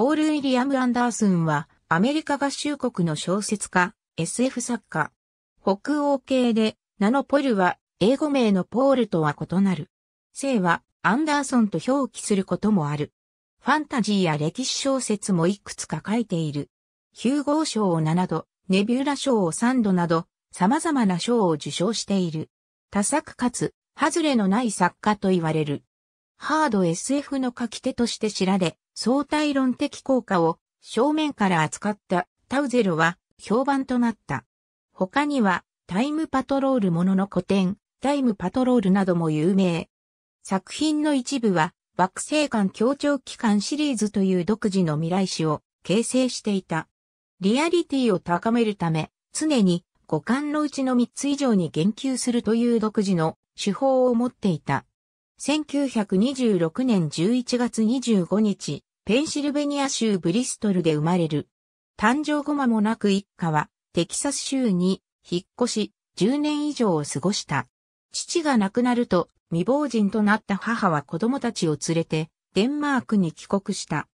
ポール・ウィリアム・アンダースンは、アメリカ合衆国の小説家、SF 作家。北欧系で、名のポルは、英語名のポールとは異なる。姓は、アンダーソンと表記することもある。ファンタジーや歴史小説もいくつか書いている。ヒューゴー賞を7度、ネビューラ賞を3度など、様々な賞を受賞している。多作かつ、ハズレのない作家と言われる。ハード SF の書き手として知られ、相対論的効果を正面から扱ったタウゼルは評判となった。他にはタイムパトロールものの古典、タイムパトロールなども有名。作品の一部は惑星間協調機関シリーズという独自の未来史を形成していた。リアリティを高めるため、常に五感のうちの3つ以上に言及するという独自の手法を持っていた。1926年11月25日、ペンシルベニア州ブリストルで生まれる。誕生後間もなく一家は、テキサス州に引っ越し、10年以上を過ごした。父が亡くなると、未亡人となった母は子供たちを連れて、デンマークに帰国した。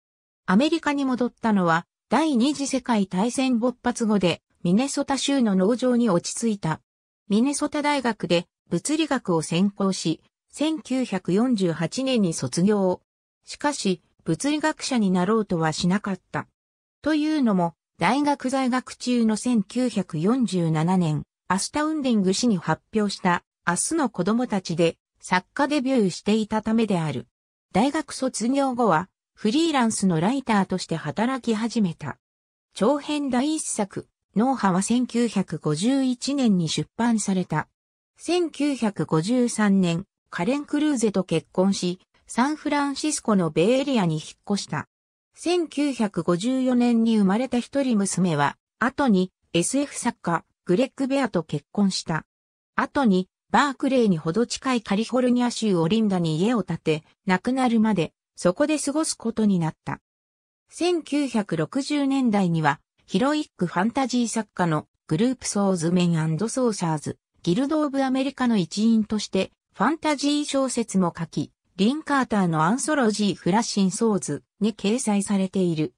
アメリカに戻ったのは、第二次世界大戦勃発後で、ミネソタ州の農場に落ち着いた。ミネソタ大学で物理学を専攻し、1948年に卒業。しかし、物理学者になろうとはしなかった。というのも、大学在学中の1947年、アスタウンディング氏に発表した明日の子供たちで作家デビューしていたためである。大学卒業後はフリーランスのライターとして働き始めた。長編第一作、脳波は1951年に出版された。1953年、カレン・クルーゼと結婚し、サンフランシスコのベイエリアに引っ越した。1954年に生まれた一人娘は、後に SF 作家、グレッグ・ベアと結婚した。後に、バークレーにほど近いカリフォルニア州オリンダに家を建て、亡くなるまで、そこで過ごすことになった。1960年代には、ヒロイックファンタジー作家のグループソーズメンソーサーズ、ギルド・オブ・アメリカの一員として、ファンタジー小説も書き、リン・カーターのアンソロジー・フラッシン・ソーズに掲載されている。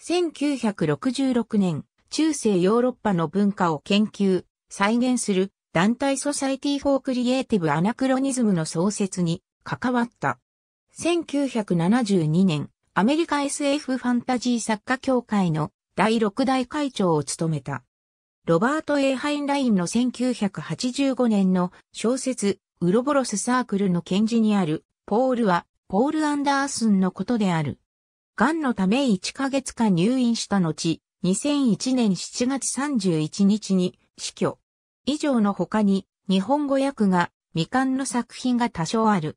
1966年、中世ヨーロッパの文化を研究、再現する団体ソサイティ・フォー・クリエイティブ・アナクロニズムの創設に関わった。1972年、アメリカ SF ファンタジー作家協会の第6代会長を務めた。ロバート・エハインラインの1985年の小説、ウロボロスサークルの検事にあるポールは、ポール・アンダースンのことである。ガンのため1ヶ月間入院した後、2001年7月31日に死去。以上の他に、日本語訳が未完の作品が多少ある。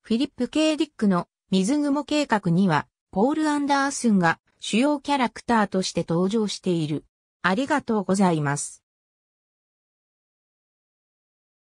フィリップ・ケーディックの水雲計画には、ポール・アンダースンが主要キャラクターとして登場している。ありがとうございます。